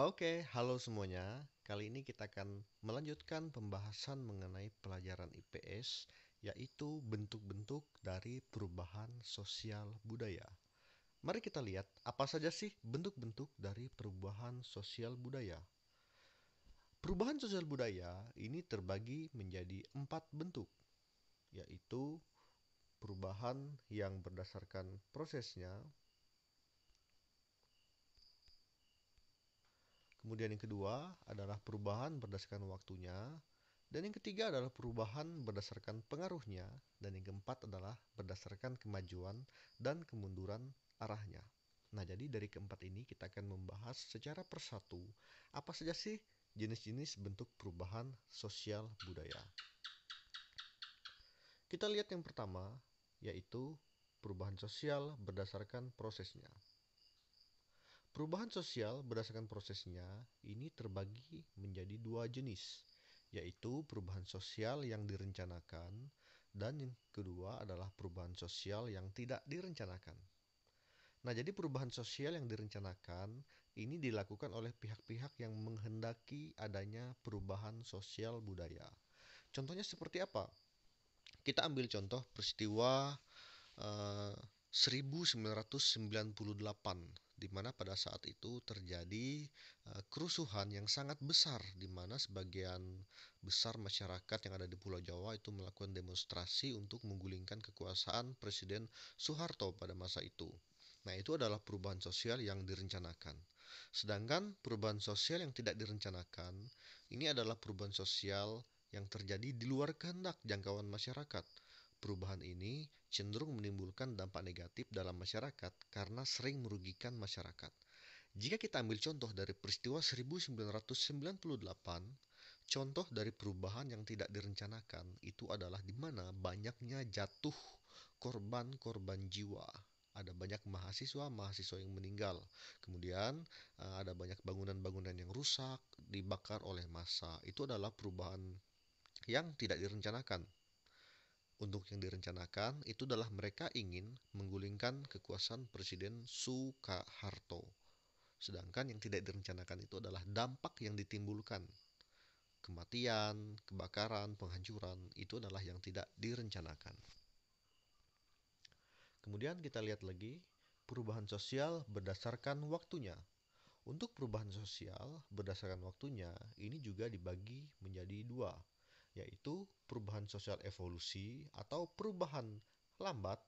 Oke, halo semuanya. Kali ini kita akan melanjutkan pembahasan mengenai pelajaran IPS, yaitu bentuk-bentuk dari perubahan sosial budaya. Mari kita lihat apa saja sih bentuk-bentuk dari perubahan sosial budaya. Perubahan sosial budaya ini terbagi menjadi empat bentuk, yaitu perubahan yang berdasarkan prosesnya, Kemudian yang kedua adalah perubahan berdasarkan waktunya. Dan yang ketiga adalah perubahan berdasarkan pengaruhnya. Dan yang keempat adalah berdasarkan kemajuan dan kemunduran arahnya. Nah, jadi dari keempat ini kita akan membahas secara persatu apa saja sih jenis-jenis bentuk perubahan sosial budaya. Kita lihat yang pertama, yaitu perubahan sosial berdasarkan prosesnya. Perubahan sosial berdasarkan prosesnya ini terbagi menjadi dua jenis, yaitu perubahan sosial yang direncanakan dan yang kedua adalah perubahan sosial yang tidak direncanakan. Nah, jadi perubahan sosial yang direncanakan ini dilakukan oleh pihak-pihak yang menghendaki adanya perubahan sosial budaya. Contohnya seperti apa? Kita ambil contoh peristiwa eh, 1998 di mana pada saat itu terjadi eh, kerusuhan yang sangat besar di mana sebagian besar masyarakat yang ada di Pulau Jawa itu melakukan demonstrasi untuk menggulingkan kekuasaan Presiden Soeharto pada masa itu. Nah, itu adalah perubahan sosial yang direncanakan. Sedangkan perubahan sosial yang tidak direncanakan ini adalah perubahan sosial yang terjadi di luar kehendak jangkauan masyarakat Perubahan ini cenderung menimbulkan dampak negatif dalam masyarakat karena sering merugikan masyarakat. Jika kita ambil contoh dari peristiwa 1998, contoh dari perubahan yang tidak direncanakan itu adalah di mana banyaknya jatuh korban-korban jiwa ada banyak mahasiswa mahasiswa yang meninggal kemudian eh, ada banyak bangunan-bangunan yang rusak dibakar oleh massa itu adalah perubahan yang tidak direncanakan untuk yang direncanakan itu adalah mereka ingin menggulingkan kekuasaan Presiden Soekarno. Sedangkan yang tidak direncanakan itu adalah dampak yang ditimbulkan. Kematian, kebakaran, penghancuran itu adalah yang tidak direncanakan. Kemudian kita lihat lagi perubahan sosial berdasarkan waktunya. Untuk perubahan sosial berdasarkan waktunya ini juga dibagi menjadi dua, yaitu perubahan sosial evolusi atau perubahan lambat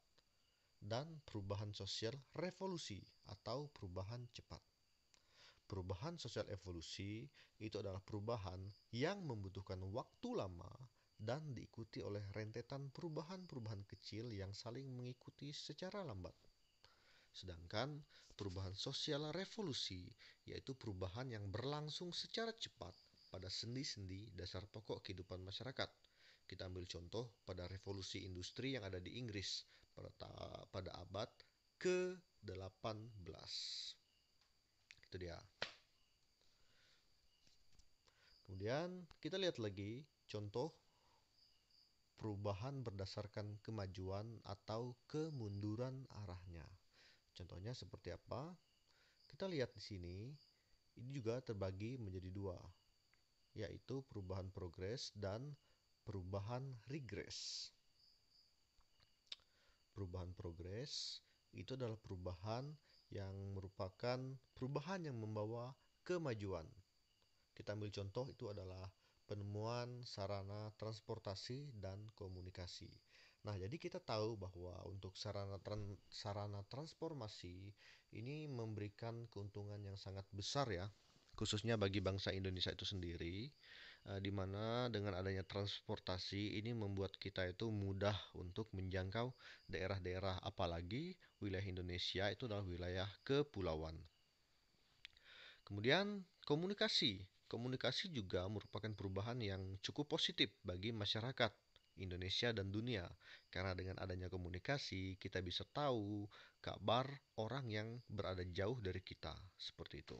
dan perubahan sosial revolusi atau perubahan cepat. Perubahan sosial evolusi itu adalah perubahan yang membutuhkan waktu lama dan diikuti oleh rentetan perubahan-perubahan kecil yang saling mengikuti secara lambat. Sedangkan perubahan sosial revolusi yaitu perubahan yang berlangsung secara cepat pada sendi-sendi dasar pokok kehidupan masyarakat. Kita ambil contoh pada revolusi industri yang ada di Inggris pada pada abad ke-18. Itu dia. Kemudian kita lihat lagi contoh perubahan berdasarkan kemajuan atau kemunduran arahnya. Contohnya seperti apa? Kita lihat di sini, ini juga terbagi menjadi dua yaitu perubahan progres dan perubahan regres. Perubahan progres itu adalah perubahan yang merupakan perubahan yang membawa kemajuan. Kita ambil contoh itu adalah penemuan sarana transportasi dan komunikasi. Nah, jadi kita tahu bahwa untuk sarana tran sarana transformasi ini memberikan keuntungan yang sangat besar ya khususnya bagi bangsa Indonesia itu sendiri uh, di mana dengan adanya transportasi ini membuat kita itu mudah untuk menjangkau daerah-daerah apalagi wilayah Indonesia itu adalah wilayah kepulauan. Kemudian komunikasi. Komunikasi juga merupakan perubahan yang cukup positif bagi masyarakat Indonesia dan dunia. Karena dengan adanya komunikasi, kita bisa tahu kabar orang yang berada jauh dari kita. Seperti itu.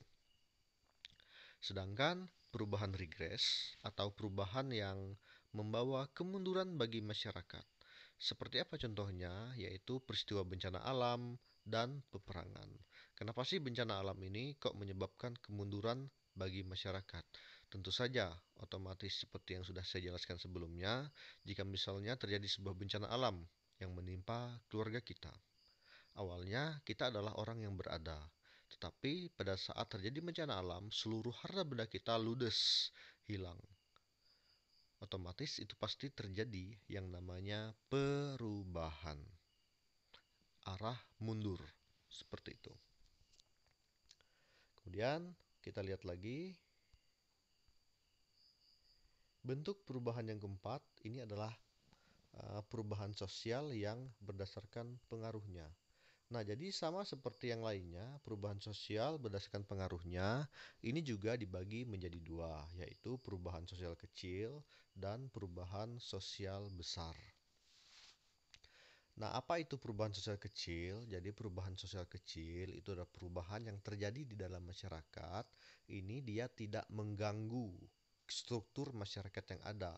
Sedangkan perubahan regres atau perubahan yang membawa kemunduran bagi masyarakat. Seperti apa contohnya? Yaitu peristiwa bencana alam dan peperangan. Kenapa sih bencana alam ini kok menyebabkan kemunduran bagi masyarakat? Tentu saja, otomatis seperti yang sudah saya jelaskan sebelumnya, jika misalnya terjadi sebuah bencana alam yang menimpa keluarga kita. Awalnya kita adalah orang yang berada tetapi pada saat terjadi bencana alam, seluruh harta benda kita ludes, hilang. Otomatis itu pasti terjadi yang namanya perubahan. Arah mundur, seperti itu. Kemudian kita lihat lagi. Bentuk perubahan yang keempat ini adalah eh, perubahan sosial yang berdasarkan pengaruhnya. Nah, jadi sama seperti yang lainnya, perubahan sosial berdasarkan pengaruhnya ini juga dibagi menjadi dua, yaitu perubahan sosial kecil dan perubahan sosial besar. Nah, apa itu perubahan sosial kecil? Jadi, perubahan sosial kecil itu adalah perubahan yang terjadi di dalam masyarakat. Ini dia tidak mengganggu struktur masyarakat yang ada.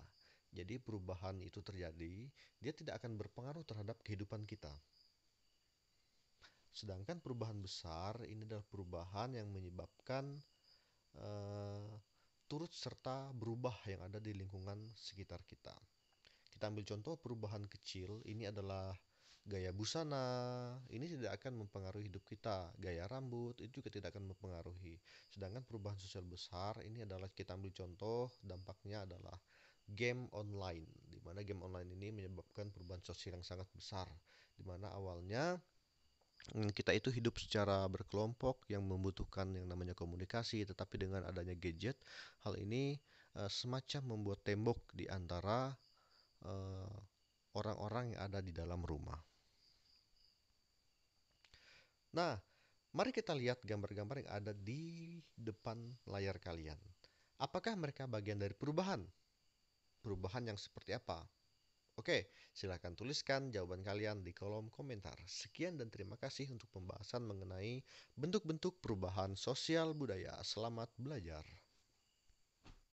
Jadi, perubahan itu terjadi, dia tidak akan berpengaruh terhadap kehidupan kita. Sedangkan perubahan besar ini adalah perubahan yang menyebabkan eh, turut serta berubah yang ada di lingkungan sekitar kita. Kita ambil contoh perubahan kecil, ini adalah gaya busana, ini tidak akan mempengaruhi hidup kita. Gaya rambut itu juga tidak akan mempengaruhi. Sedangkan perubahan sosial besar ini adalah kita ambil contoh dampaknya adalah game online, di mana game online ini menyebabkan perubahan sosial yang sangat besar, di mana awalnya Hmm, kita itu hidup secara berkelompok yang membutuhkan yang namanya komunikasi, tetapi dengan adanya gadget, hal ini uh, semacam membuat tembok di antara orang eh, orang-orang yang ada di dalam rumah. Nah, mari kita lihat gambar-gambar yang ada di depan layar kalian. Apakah mereka bagian dari perubahan? Perubahan yang seperti apa? Oke, silahkan tuliskan jawaban kalian di kolom komentar. Sekian dan terima kasih untuk pembahasan mengenai bentuk-bentuk perubahan sosial budaya. Selamat belajar.